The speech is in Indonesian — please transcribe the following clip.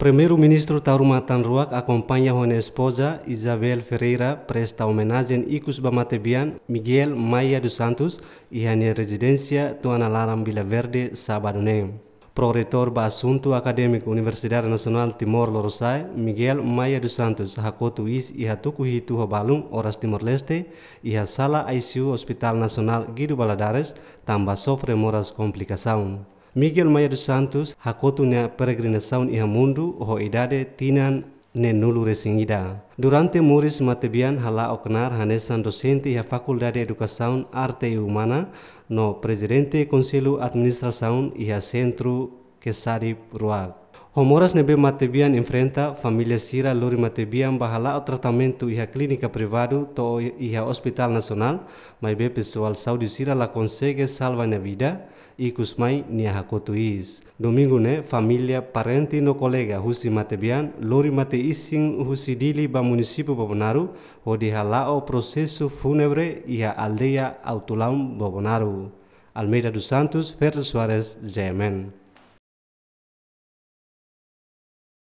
Primeiro-ministro Ruak acompanha a esposa Isabel Ferreira presta homenagem e Cusba Matebian Miguel Maia dos Santos e a residência do Analaram Vila Verde, sábado nem. Proretor para assunto acadêmico Universidade Nacional Timor Lorosai, Miguel Maia dos Santos, Hakoto Is e Hatuku Hitu Hobalum, Horas Timor-Leste, e a Sala ICU Hospital Nacional Guido Baladares, também sofre moras complicação. Miguel Maia dos Santos hakotunya peregrinação iha mundu ho idade tinan ne nulu resingida. Durante Muris Matebian hala oknar hanesan docente iha Faculdade edukasaun Educação Arte e Humana no Presidente konsilu Administração iha sentru Kesarip Ruag. Homoras nebe matebian enfrenta familia Sira lori matebian bahala o tratamento iha clínica privado to iha hospital nacional, pero be pessoal saudí Sira la consegue salva na vida y cusmai nia Domingo ne familia, parenti no colega husi matebian lori mate ising husi dili ba municipio Bobonaru o diha proceso o proceso fúnebre iha aldea Autulam Bobonaru. Almeida dos Santos, Fer Suárez, Yemen.